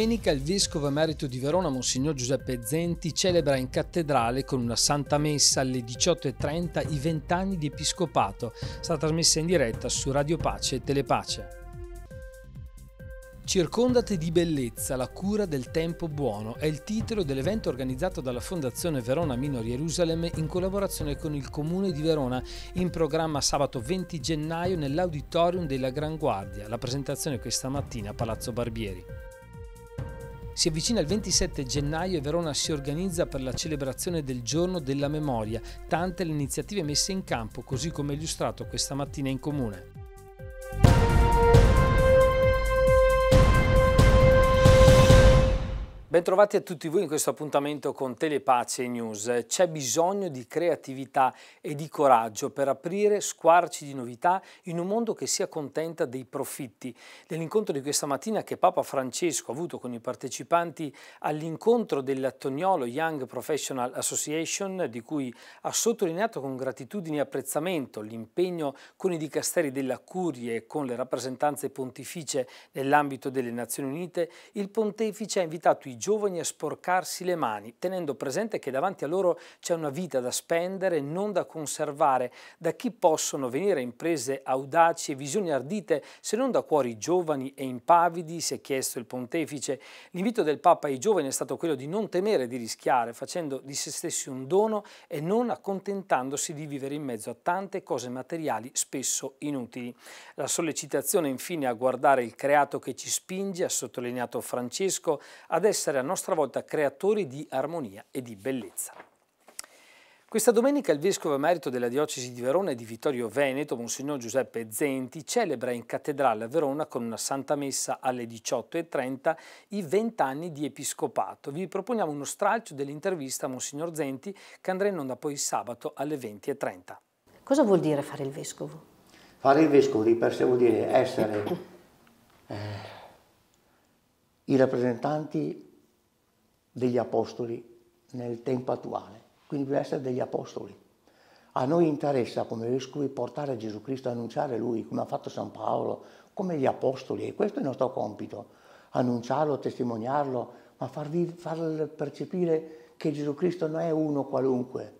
Domenica il vescovo emerito di Verona, Monsignor Giuseppe Zenti, celebra in cattedrale con una santa messa alle 18.30 i vent'anni di episcopato. Sarà trasmessa in diretta su Radio Pace e Telepace. Circondate di bellezza, la cura del tempo buono è il titolo dell'evento organizzato dalla Fondazione Verona Minor Jerusalem in collaborazione con il Comune di Verona, in programma sabato 20 gennaio nell'auditorium della Gran Guardia. La presentazione questa mattina a Palazzo Barbieri. Si avvicina il 27 gennaio e Verona si organizza per la celebrazione del giorno della memoria, tante le iniziative messe in campo, così come illustrato questa mattina in comune. Bentrovati a tutti voi in questo appuntamento con Telepace News. C'è bisogno di creatività e di coraggio per aprire squarci di novità in un mondo che sia contenta dei profitti. Nell'incontro di questa mattina che Papa Francesco ha avuto con i partecipanti all'incontro della Tognolo Young Professional Association, di cui ha sottolineato con gratitudine e apprezzamento l'impegno con i dicasteri della Curia e con le rappresentanze pontificie nell'ambito delle Nazioni Unite, il pontefice ha invitato i giovani a sporcarsi le mani, tenendo presente che davanti a loro c'è una vita da spendere, non da conservare, da chi possono venire imprese audaci e visioni ardite, se non da cuori giovani e impavidi, si è chiesto il pontefice. L'invito del Papa ai giovani è stato quello di non temere di rischiare, facendo di se stessi un dono e non accontentandosi di vivere in mezzo a tante cose materiali spesso inutili. La sollecitazione infine a guardare il creato che ci spinge, ha sottolineato Francesco, ad essere essere a nostra volta creatori di armonia e di bellezza. Questa domenica il vescovo emerito della diocesi di Verona e di Vittorio Veneto, Monsignor Giuseppe Zenti, celebra in cattedrale a Verona con una santa messa alle 18.30 i vent'anni di episcopato. Vi proponiamo uno stralcio dell'intervista a Monsignor Zenti che andrà in onda poi sabato alle 20.30. Cosa vuol dire fare il vescovo? Fare il vescovo di per sé vuol dire essere eh, i rappresentanti degli apostoli nel tempo attuale, quindi bisogna essere degli apostoli. A noi interessa come vescovi portare Gesù Cristo, annunciare Lui, come ha fatto San Paolo, come gli apostoli, e questo è il nostro compito, annunciarlo, testimoniarlo, ma farvi, far percepire che Gesù Cristo non è uno qualunque,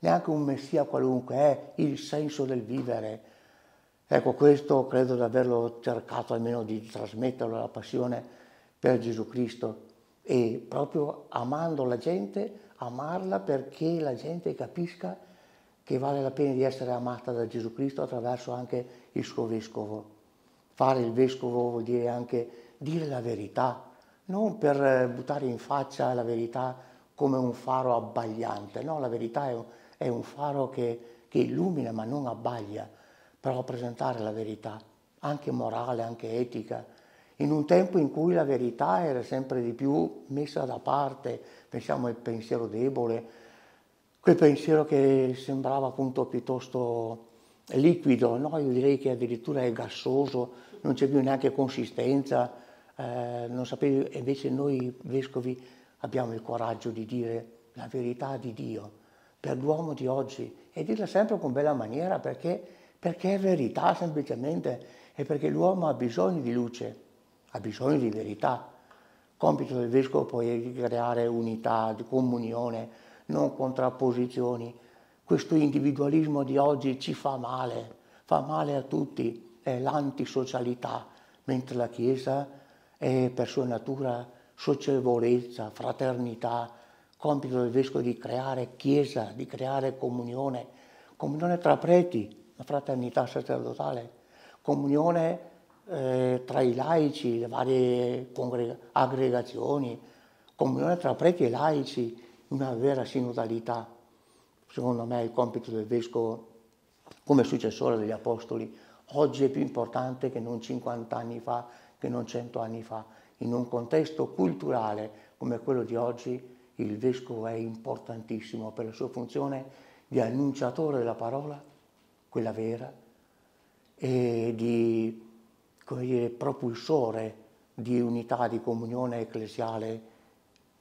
neanche un messia qualunque, è il senso del vivere. Ecco, questo credo di averlo cercato almeno di trasmetterlo la passione per Gesù Cristo e proprio amando la gente, amarla perché la gente capisca che vale la pena di essere amata da Gesù Cristo attraverso anche il suo vescovo. Fare il vescovo vuol dire anche dire la verità, non per eh, buttare in faccia la verità come un faro abbagliante, no, la verità è un, è un faro che, che illumina ma non abbaglia, però presentare la verità, anche morale, anche etica, in un tempo in cui la verità era sempre di più messa da parte, pensiamo al pensiero debole, quel pensiero che sembrava appunto piuttosto liquido, no? io direi che addirittura è gassoso, non c'è più neanche consistenza, eh, non sapevi, invece noi vescovi abbiamo il coraggio di dire la verità di Dio per l'uomo di oggi e dirla sempre con bella maniera perché, perché è verità semplicemente e perché l'uomo ha bisogno di luce ha bisogno di verità. Il compito del vescovo poi è di creare unità, di comunione, non contrapposizioni. Questo individualismo di oggi ci fa male, fa male a tutti, è l'antisocialità, mentre la Chiesa è per sua natura socievolezza, fraternità, compito del vescovo è di creare Chiesa, di creare comunione, comunione tra preti, la fraternità sacerdotale, comunione eh, tra i laici, le varie aggregazioni, comunione tra preti e laici, una vera sinodalità. Secondo me il compito del vescovo come successore degli apostoli oggi è più importante che non 50 anni fa, che non 100 anni fa. In un contesto culturale come quello di oggi il vescovo è importantissimo per la sua funzione di annunciatore della parola, quella vera, e di propulsore di unità, di comunione ecclesiale,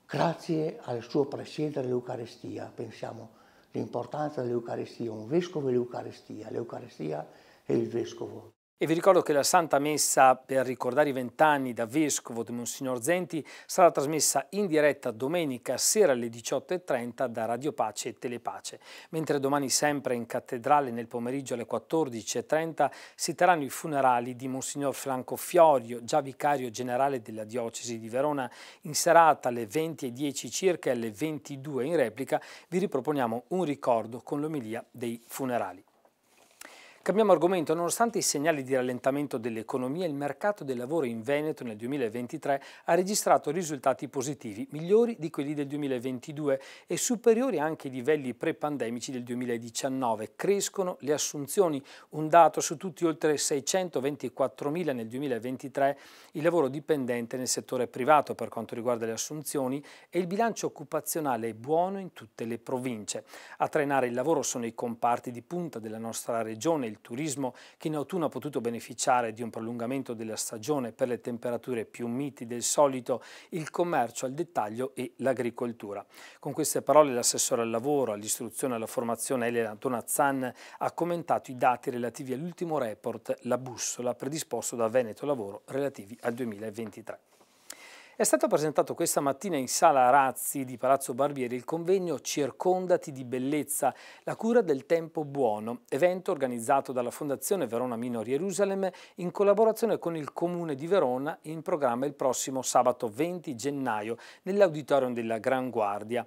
grazie al suo presiedere l'Eucarestia. Pensiamo all'importanza dell'Eucarestia, un vescovo e l'Eucarestia, l'Eucarestia e il vescovo. E vi ricordo che la Santa Messa per ricordare i vent'anni da Vescovo di Monsignor Zenti sarà trasmessa in diretta domenica sera alle 18.30 da Radio Pace e Telepace, mentre domani sempre in cattedrale nel pomeriggio alle 14.30 si terranno i funerali di Monsignor Franco Fiorio, già vicario generale della diocesi di Verona. In serata alle 20.10 circa e alle 22 in replica vi riproponiamo un ricordo con l'omilia dei funerali. Cambiamo argomento. Nonostante i segnali di rallentamento dell'economia, il mercato del lavoro in Veneto nel 2023 ha registrato risultati positivi, migliori di quelli del 2022 e superiori anche ai livelli pre-pandemici del 2019. Crescono le assunzioni, un dato su tutti oltre 624.000 nel 2023, il lavoro dipendente nel settore privato per quanto riguarda le assunzioni e il bilancio occupazionale è buono in tutte le province. A trainare il lavoro sono i comparti di punta della nostra regione, il turismo che in autunno ha potuto beneficiare di un prolungamento della stagione per le temperature più miti del solito, il commercio al dettaglio e l'agricoltura. Con queste parole l'assessore al lavoro, all'istruzione e alla formazione Elena Tonazzan ha commentato i dati relativi all'ultimo report La Bussola predisposto da Veneto Lavoro relativi al 2023. È stato presentato questa mattina in Sala Razzi di Palazzo Barbieri il convegno Circondati di bellezza, la cura del tempo buono, evento organizzato dalla Fondazione Verona Minor Jerusalem in collaborazione con il Comune di Verona in programma il prossimo sabato 20 gennaio nell'auditorium della Gran Guardia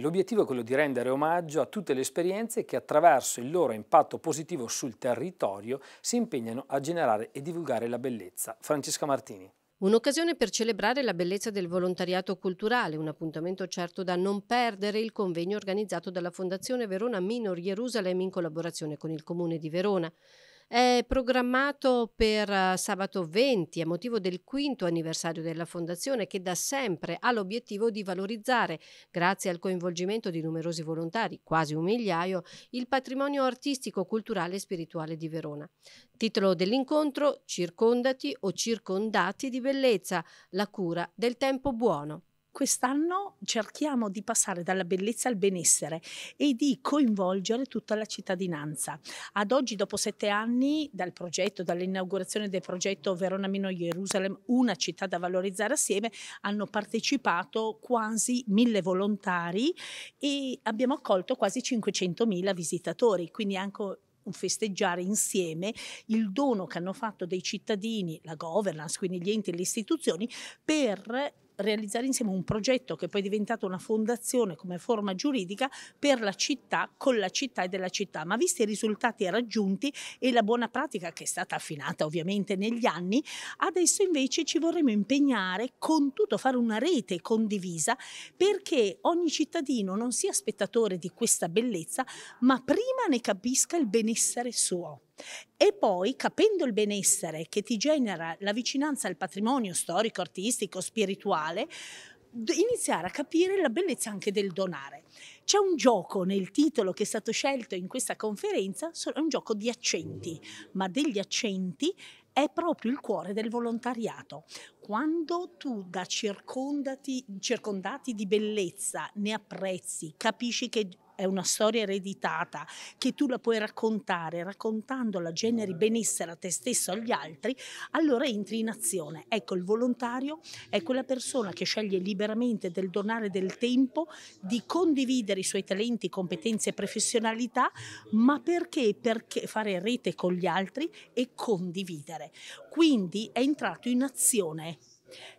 l'obiettivo è quello di rendere omaggio a tutte le esperienze che attraverso il loro impatto positivo sul territorio si impegnano a generare e divulgare la bellezza. Francesca Martini. Un'occasione per celebrare la bellezza del volontariato culturale, un appuntamento certo da non perdere, il convegno organizzato dalla Fondazione Verona Minor Jerusalem in collaborazione con il Comune di Verona è programmato per eh, sabato 20 a motivo del quinto anniversario della Fondazione che da sempre ha l'obiettivo di valorizzare, grazie al coinvolgimento di numerosi volontari, quasi un migliaio, il patrimonio artistico, culturale e spirituale di Verona. Titolo dell'incontro Circondati o circondati di bellezza, la cura del tempo buono quest'anno cerchiamo di passare dalla bellezza al benessere e di coinvolgere tutta la cittadinanza. Ad oggi, dopo sette anni dal progetto, dall'inaugurazione del progetto Verona Mino Jerusalem, una città da valorizzare assieme, hanno partecipato quasi mille volontari e abbiamo accolto quasi 500.000 visitatori, quindi anche un festeggiare insieme il dono che hanno fatto dei cittadini, la governance, quindi gli enti e le istituzioni, per realizzare insieme un progetto che poi è diventato una fondazione come forma giuridica per la città, con la città e della città, ma visti i risultati raggiunti e la buona pratica che è stata affinata ovviamente negli anni, adesso invece ci vorremmo impegnare con tutto, fare una rete condivisa perché ogni cittadino non sia spettatore di questa bellezza, ma prima ne capisca il benessere suo. E poi, capendo il benessere che ti genera la vicinanza al patrimonio storico, artistico, spirituale, iniziare a capire la bellezza anche del donare. C'è un gioco nel titolo che è stato scelto in questa conferenza, è un gioco di accenti, ma degli accenti è proprio il cuore del volontariato quando tu da circondati di bellezza ne apprezzi, capisci che è una storia ereditata che tu la puoi raccontare, raccontandola generi benessere a te stesso, e agli altri, allora entri in azione. Ecco, il volontario è quella persona che sceglie liberamente del donare del tempo, di condividere i suoi talenti, competenze e professionalità, ma perché? Perché fare rete con gli altri e condividere. Quindi è entrato in azione.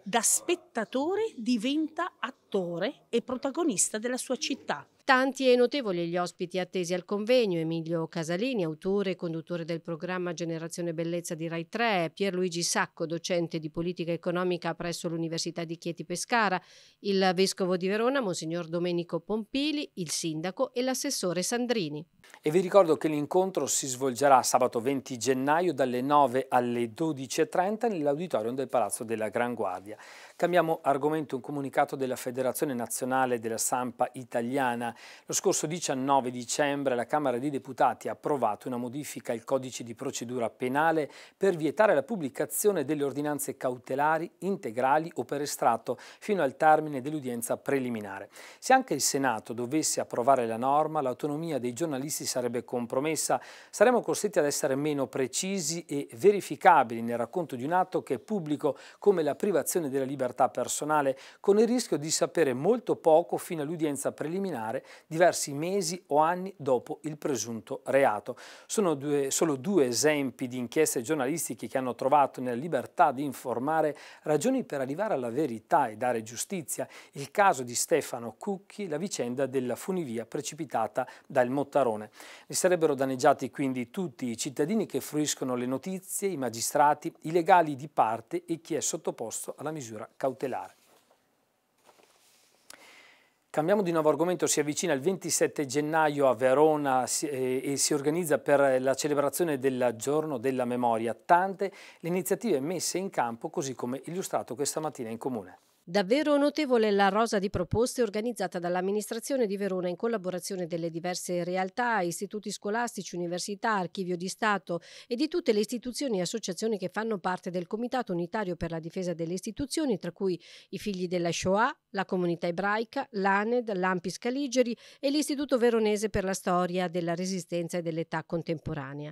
Da spettatore diventa attore e protagonista della sua città. Tanti e notevoli gli ospiti attesi al convegno, Emilio Casalini, autore e conduttore del programma Generazione Bellezza di Rai 3, Pierluigi Sacco, docente di politica economica presso l'Università di Chieti Pescara, il vescovo di Verona, Monsignor Domenico Pompili, il sindaco e l'assessore Sandrini e vi ricordo che l'incontro si svolgerà sabato 20 gennaio dalle 9 alle 12.30 nell'auditorium del Palazzo della Gran Guardia. Cambiamo argomento, un comunicato della Federazione Nazionale della Sampa Italiana. Lo scorso 19 dicembre la Camera dei Deputati ha approvato una modifica al codice di procedura penale per vietare la pubblicazione delle ordinanze cautelari, integrali o per estratto fino al termine dell'udienza preliminare. Se anche il Senato dovesse approvare la norma, l'autonomia dei giornalisti sarebbe compromessa. Saremmo costretti ad essere meno precisi e verificabili nel racconto di un atto che è pubblico come la privazione della libertà libertà personale, con il rischio di sapere molto poco fino all'udienza preliminare diversi mesi o anni dopo il presunto reato. Sono due, solo due esempi di inchieste giornalistiche che hanno trovato nella libertà di informare ragioni per arrivare alla verità e dare giustizia. Il caso di Stefano Cucchi, la vicenda della funivia precipitata dal Mottarone. Ne sarebbero danneggiati quindi tutti i cittadini che fruiscono le notizie, i magistrati, i legali di parte e chi è sottoposto alla misura cautelare. Cambiamo di nuovo argomento, si avvicina il 27 gennaio a Verona eh, e si organizza per la celebrazione del giorno della memoria. Tante le iniziative messe in campo, così come illustrato questa mattina in comune. Davvero notevole la rosa di proposte organizzata dall'amministrazione di Verona in collaborazione delle diverse realtà, istituti scolastici, università, archivio di Stato e di tutte le istituzioni e associazioni che fanno parte del Comitato Unitario per la Difesa delle Istituzioni, tra cui i figli della Shoah, la comunità ebraica, l'ANED, l'Ampis Caligeri e l'Istituto Veronese per la Storia della Resistenza e dell'Età Contemporanea.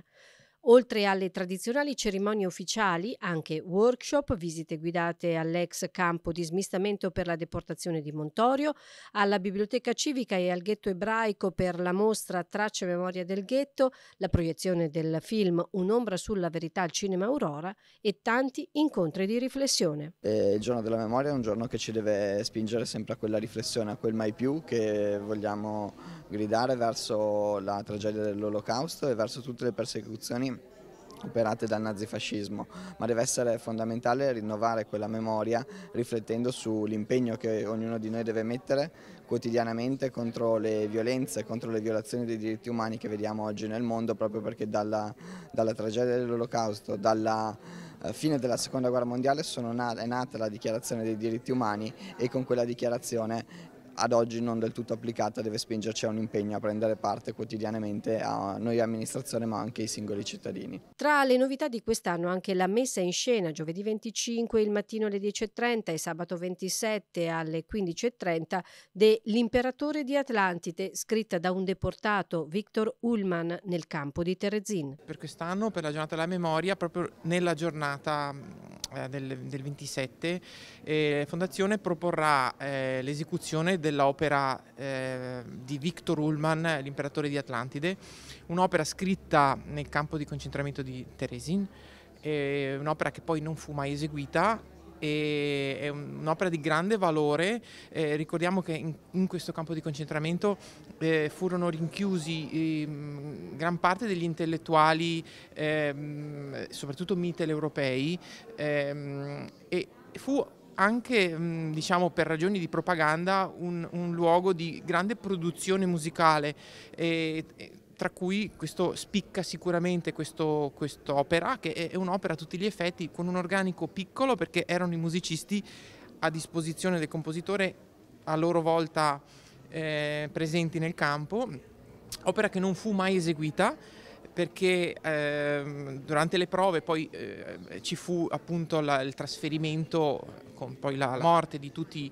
Oltre alle tradizionali cerimonie ufficiali, anche workshop, visite guidate all'ex campo di smistamento per la deportazione di Montorio, alla biblioteca civica e al ghetto ebraico per la mostra Tracce e Memoria del Ghetto, la proiezione del film Un'ombra sulla verità al cinema Aurora e tanti incontri di riflessione. Eh, il giorno della memoria è un giorno che ci deve spingere sempre a quella riflessione, a quel mai più che vogliamo gridare verso la tragedia dell'olocausto e verso tutte le persecuzioni operate dal nazifascismo, ma deve essere fondamentale rinnovare quella memoria riflettendo sull'impegno che ognuno di noi deve mettere quotidianamente contro le violenze, contro le violazioni dei diritti umani che vediamo oggi nel mondo, proprio perché dalla, dalla tragedia dell'olocausto, dalla eh, fine della seconda guerra mondiale sono, è nata la dichiarazione dei diritti umani e con quella dichiarazione ad oggi non del tutto applicata deve spingerci a un impegno a prendere parte quotidianamente a noi amministrazione ma anche ai singoli cittadini. Tra le novità di quest'anno anche la messa in scena giovedì 25 il mattino alle 10.30 e sabato 27 alle 15.30 dell'imperatore di Atlantide scritta da un deportato Victor Ullman nel campo di Terezin. Per quest'anno per la giornata della memoria proprio nella giornata eh, del, del 27, eh, Fondazione proporrà eh, l'esecuzione dell'opera eh, di Victor Ullmann, l'imperatore di Atlantide, un'opera scritta nel campo di concentramento di Teresin, eh, un'opera che poi non fu mai eseguita e è un'opera di grande valore. Eh, ricordiamo che in, in, questo campo di concentramento eh, furono rinchiusi eh, gran parte degli intellettuali, ehm, soprattutto mitteleuropei, ehm, e fu anche mm, diciamo, per ragioni di propaganda un, un, luogo di grande produzione musicale. E, tra cui questo spicca sicuramente quest'opera che è un'opera a tutti gli effetti con un organico piccolo perché erano i musicisti a disposizione del compositore a loro volta eh, presenti nel campo, opera che non fu mai eseguita perché eh, durante le prove poi eh, ci fu appunto la, il trasferimento con poi la, la morte di tutti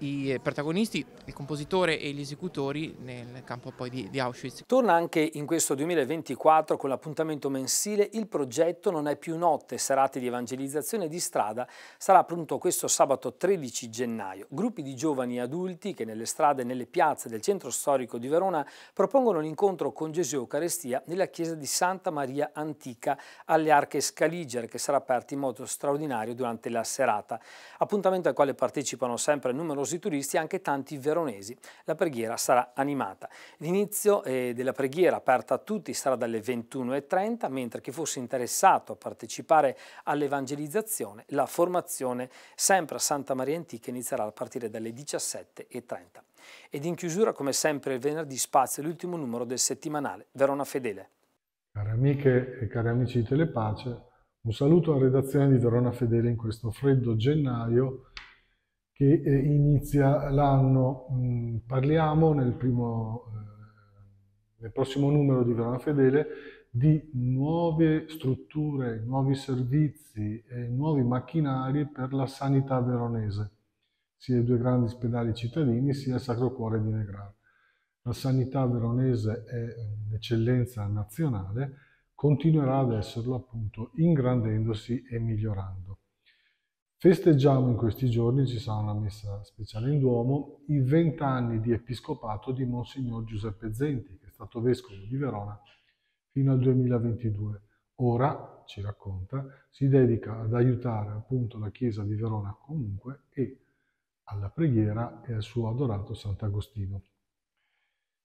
i eh, protagonisti, il compositore e gli esecutori nel campo poi di, di Auschwitz. Torna anche in questo 2024 con l'appuntamento mensile il progetto Non è più notte, serate di evangelizzazione di strada, sarà pronto questo sabato 13 gennaio. Gruppi di giovani e adulti che nelle strade e nelle piazze del centro storico di Verona propongono l'incontro con Gesù Eucaristia nella chiesa di Santa Maria Antica alle Arche Scaligere che sarà aperta in modo straordinario durante la serata. Appuntamento al quale partecipano sempre numerosi numerosi turisti e anche tanti veronesi. La preghiera sarà animata. L'inizio eh, della preghiera aperta a tutti sarà dalle 21.30, mentre chi fosse interessato a partecipare all'evangelizzazione, la formazione sempre a Santa Maria Antica inizierà a partire dalle 17.30. Ed in chiusura, come sempre, il venerdì spazio l'ultimo numero del settimanale Verona Fedele. Cari amiche e cari amici di Telepace, un saluto alla redazione di Verona Fedele in questo freddo gennaio che eh, inizia l'anno. Mm, parliamo nel, primo, eh, nel prossimo numero di Verona Fedele di nuove strutture, nuovi servizi e nuovi macchinari per la sanità veronese, sia i due grandi ospedali cittadini sia il Sacro Cuore di Negrano. La sanità veronese è un'eccellenza nazionale, continuerà ad esserlo appunto ingrandendosi e migliorando. Festeggiamo in questi giorni, ci sarà una messa speciale in Duomo, i vent'anni di episcopato di Monsignor Giuseppe Zenti, che è stato vescovo di Verona fino al 2022. Ora, ci racconta, si dedica ad aiutare appunto la Chiesa di Verona comunque e alla preghiera e al suo adorato Sant'Agostino.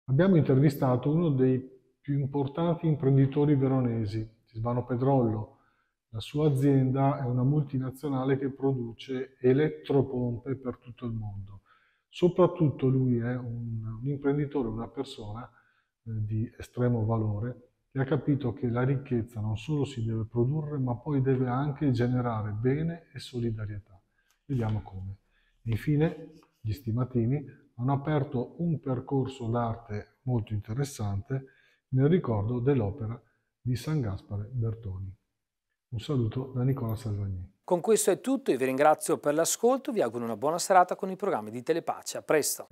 Abbiamo intervistato uno dei più importanti imprenditori veronesi, Silvano Pedrollo, la sua azienda è una multinazionale che produce elettropompe per tutto il mondo. Soprattutto lui è un, un imprenditore, una persona eh, di estremo valore che ha capito che la ricchezza non solo si deve produrre, ma poi deve anche generare bene e solidarietà. Vediamo come. Infine, gli stimatini hanno aperto un percorso d'arte molto interessante nel ricordo dell'opera di San Gaspare Bertoni. Un saluto da Nicola Salvagni. Con questo è tutto, io vi ringrazio per l'ascolto, vi auguro una buona serata con i programmi di Telepace. A presto!